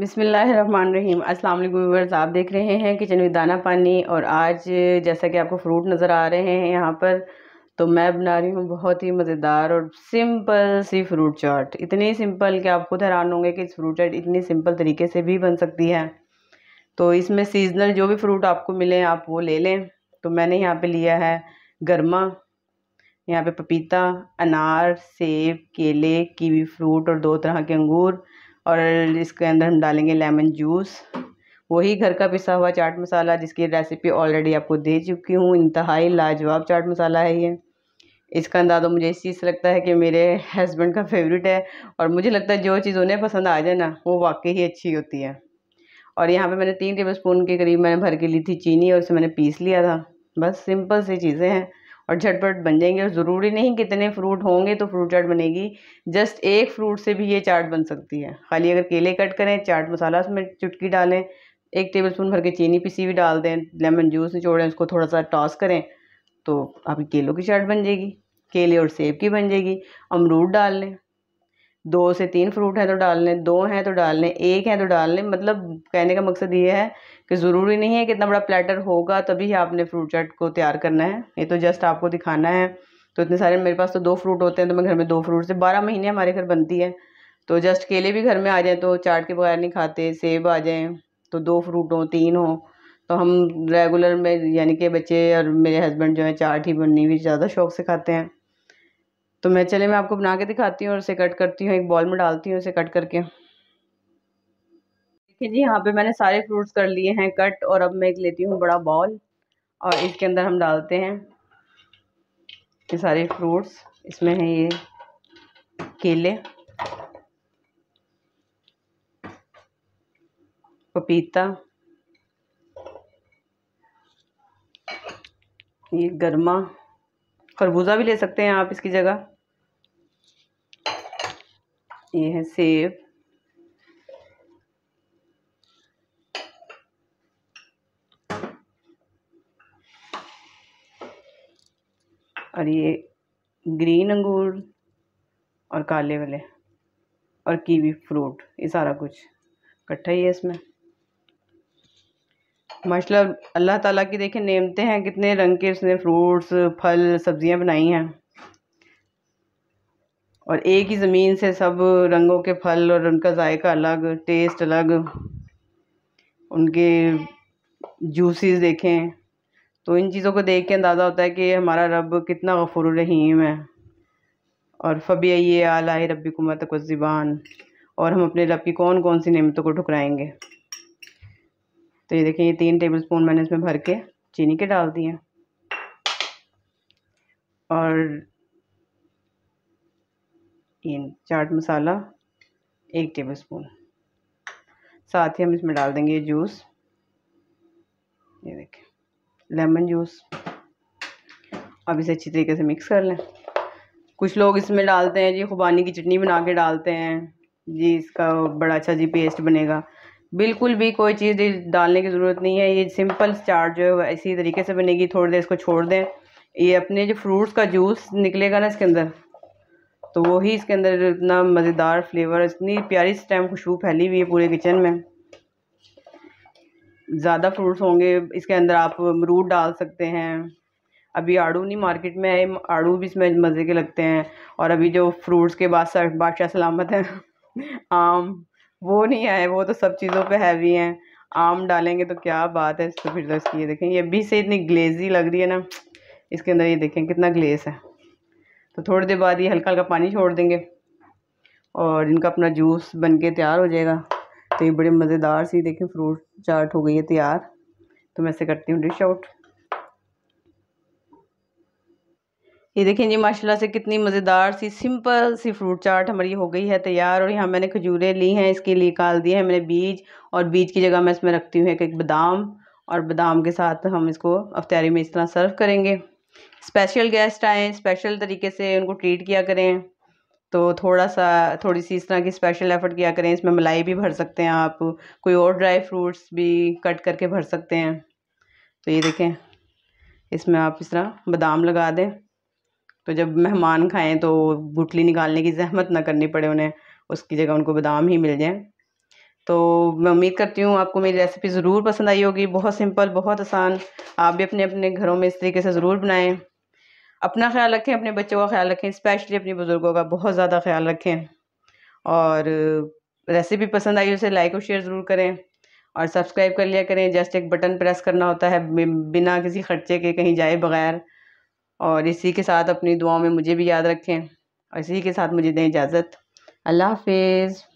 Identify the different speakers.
Speaker 1: बिसमीम अस्सलाम वालेकुम व्यूवर्स आप देख रहे हैं किचन में दाना पानी और आज जैसा कि आपको फ्रूट नज़र आ रहे हैं यहाँ पर तो मैं बना रही हूँ बहुत ही मज़ेदार और सिंपल सी फ्रूट चाट इतनी सिंपल कि आप खुद हैरान होंगे कि इस फ्रूट चाट इतनी सिंपल तरीके से भी बन सकती है तो इसमें सीजनल जो भी फ्रूट आपको मिले आप वो ले लें तो मैंने यहाँ पर लिया है गर्मा यहाँ पर पपीता अनार सेब केले कीवी फ्रूट और दो तरह के अंगूर और इसके अंदर हम डालेंगे लेमन जूस वही घर का पिसा हुआ चाट मसाला जिसकी रेसिपी ऑलरेडी आपको दे चुकी हूँ इंतहाई लाजवाब चाट मसाला है ये इसका अंदाज़ा मुझे इस चीज़ से लगता है कि मेरे हस्बैंड का फेवरेट है और मुझे लगता है जो चीज़ उन्हें पसंद आ जाए ना वो वाकई ही अच्छी होती है और यहाँ पे मैंने तीन टेबल स्पून के करीब मैंने भर के ली थी चीनी और उसे मैंने पीस लिया था बस सिंपल सी चीज़ें हैं और झटपट बन जाएंगे और ज़रूरी नहीं कितने फ्रूट होंगे तो फ्रूट चाट बनेगी जस्ट एक फ्रूट से भी ये चाट बन सकती है खाली अगर केले कट करें चाट मसाला उसमें चुटकी डालें एक टेबल स्पून भर के चीनी पीसी हुई डाल दें लेमन जूस निचोड़ें उसको थोड़ा सा टॉस करें तो आपकी केलों की चाट बन जाएगी केले और सेब की बन जाएगी अमरूद डाल लें दो से तीन फ्रूट हैं तो डाल लें दो हैं तो डाल लें एक है तो डाल लें मतलब कहने का मकसद ये है कि ज़रूरी नहीं है कि इतना बड़ा प्लेटर होगा तभी आपने फ्रूट चाट को तैयार करना है ये तो जस्ट आपको दिखाना है तो इतने सारे मेरे पास तो दो फ्रूट होते हैं तो मैं घर में दो फ्रूट से बारह महीने हमारे घर बनती है तो जस्ट केले भी घर में आ जाएँ तो चाट के बगैर नहीं खाते सेब आ जाएँ तो दो फ्रूट हों तीन हों तो हम रेगुलर में यानी कि बच्चे और मेरे हस्बैंड जो हैं चाट ही बननी भी ज़्यादा शौक से खाते हैं तो मैं चले मैं आपको बना के दिखाती हूँ और उसे कट करती हूँ एक बॉल में डालती हूँ उसे कट करके देखिए जी यहाँ पे मैंने सारे फ्रूट्स कर लिए हैं कट और अब मैं एक लेती हूँ बड़ा बॉल और इसके अंदर हम डालते हैं ये सारे फ्रूट्स इसमें हैं ये केले पपीता ये गरमा खरबूजा भी ले सकते हैं आप इसकी जगह ये है सेब और ये ग्रीन अंगूर और काले वाले और कीवी फ्रूट ये सारा कुछ इकट्ठा ही है इसमें माशा अल्लाह ताला की देखें नेमते हैं कितने रंग के उसने फ्रूट्स फल सब्जियां बनाई हैं और एक ही ज़मीन से सब रंगों के फल और उनका जायका अलग टेस्ट अलग उनके जूसेस देखें तो इन चीज़ों को देख के अंदाज़ा होता है कि हमारा रब कितना गफुर रहीम है और फ़बी ये आला है रबी कुमत को ज़िबान और हम अपने रब की कौन कौन सी नियमतों को ठुकराएंगे तो ये देखें ये तीन टेबल स्पून मैंने इसमें भर के चीनी के डाल दिए और नमकीन चाट मसाला एक टेबल स्पून साथ ही हम इसमें डाल देंगे जूस ये देखिए लेमन जूस अब इसे अच्छी तरीके से मिक्स कर लें कुछ लोग इसमें डालते हैं जी खुबानी की चटनी बना के डालते हैं जी इसका बड़ा अच्छा जी पेस्ट बनेगा बिल्कुल भी कोई चीज़ डालने की ज़रूरत नहीं है ये सिंपल चाट जो है इसी तरीके से बनेगी थोड़ी देर इसको छोड़ दें ये अपने जो फ्रूट्स का जूस निकलेगा ना इसके अंदर तो वही इसके अंदर इतना मज़ेदार फ्लेवर इतनी प्यारी इस टाइम खुशबू फैली हुई है पूरे किचन में ज़्यादा फ्रूट्स होंगे इसके अंदर आप अमरूद डाल सकते हैं अभी आड़ू नहीं मार्केट में आए आड़ू भी इसमें मज़े के लगते हैं और अभी जो फ्रूट्स के बाद बादशाह सलामत हैं आम वो नहीं आए वो तो सब चीज़ों पे हैवी हैं आम डालेंगे तो क्या बात है इसको तो फिर तो इसकी ये देखें ये अभी से इतनी ग्लेजी लग रही है ना इसके अंदर ये देखें कितना ग्लेस है तो थोड़ी देर बाद ये हल्का हल्का पानी छोड़ देंगे और इनका अपना जूस बन के तैयार हो जाएगा तो ये बड़े मज़ेदार सी देखें फ्रूट चाट हो गई है तैयार तो मैं इसे करती हूँ डिश आउट ये देखें जी माशाल्लाह से कितनी मज़ेदार सी सिंपल सी फ्रूट चाट हमारी हो गई है तैयार और यहाँ मैंने खजूरें ली हैं इसके लिए निकाल दिए हैं मैंने बीज और बीज की जगह मैं इसमें रखती हूँ एक एक बादाम और बादाम के साथ हम इसको अफ्तारी में इस तरह सर्व करेंगे स्पेशल गेस्ट आएँ स्पेशल तरीके से उनको ट्रीट किया करें तो थोड़ा सा थोड़ी सी इस तरह की स्पेशल एफ़र्ट किया करें इसमें मलाई भी भर सकते हैं आप कोई और ड्राई फ्रूट्स भी कट करके भर सकते हैं तो ये देखें इसमें आप इस तरह बादाम लगा दें तो जब मेहमान खाएं तो गुटली निकालने की जहमत ना करनी पड़े उन्हें उसकी जगह उनको बादाम ही मिल जाए तो मैं उम्मीद करती हूँ आपको मेरी रेसिपी ज़रूर पसंद आई होगी बहुत सिंपल बहुत आसान आप भी अपने अपने घरों में इस तरीके से ज़रूर बनाएं अपना ख्याल रखें अपने बच्चों का ख्याल रखें स्पेशली अपने बुज़ुर्गों का बहुत ज़्यादा ख्याल रखें और रेसिपी पसंद आई उसे लाइक और शेयर ज़रूर करें और सब्सक्राइब कर लिया करें जस्ट एक बटन प्रेस करना होता है बिना किसी खर्चे के कहीं जाए बगैर और इसी के साथ अपनी दुआओं में मुझे भी याद रखें और इसी के साथ मुझे दें इजाज़त अल्लाह हाफिज़